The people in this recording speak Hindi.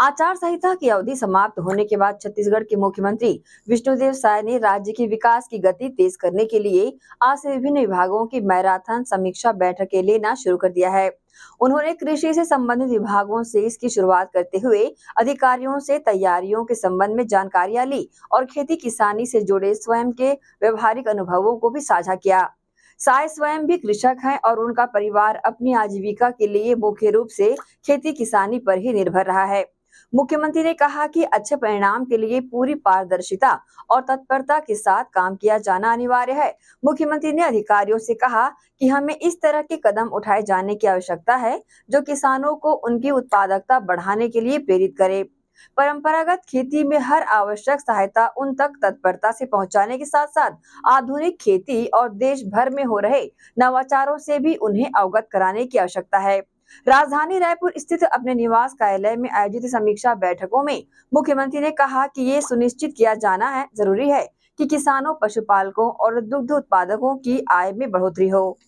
आचार संहिता की अवधि समाप्त होने के बाद छत्तीसगढ़ के मुख्यमंत्री विष्णुदेव साय ने राज्य की विकास की गति तेज करने के लिए आज से विभिन्न विभागों की मैराथन समीक्षा बैठकें लेना शुरू कर दिया है उन्होंने कृषि से संबंधित विभागों से इसकी शुरुआत करते हुए अधिकारियों से तैयारियों के संबंध में जानकारियां ली और खेती किसानी से जुड़े स्वयं के व्यवहारिक अनुभवों को भी साझा किया साय स्वयं भी कृषक हैं और उनका परिवार अपनी आजीविका के लिए मुख्य रूप से खेती किसानी पर ही निर्भर रहा है मुख्यमंत्री ने कहा कि अच्छे परिणाम के लिए पूरी पारदर्शिता और तत्परता के साथ काम किया जाना अनिवार्य है मुख्यमंत्री ने अधिकारियों से कहा कि हमें इस तरह के कदम उठाए जाने की आवश्यकता है जो किसानों को उनकी उत्पादकता बढ़ाने के लिए प्रेरित करे परंपरागत खेती में हर आवश्यक सहायता उन तक तत्परता से पहुंचाने के साथ साथ आधुनिक खेती और देश भर में हो रहे नवाचारों से भी उन्हें अवगत कराने की आवश्यकता है राजधानी रायपुर स्थित अपने निवास कार्यालय में आयोजित समीक्षा बैठकों में मुख्यमंत्री ने कहा कि ये सुनिश्चित किया जाना है जरूरी है कि किसानों पशुपालकों और दुग्ध उत्पादकों की आय में बढ़ोतरी हो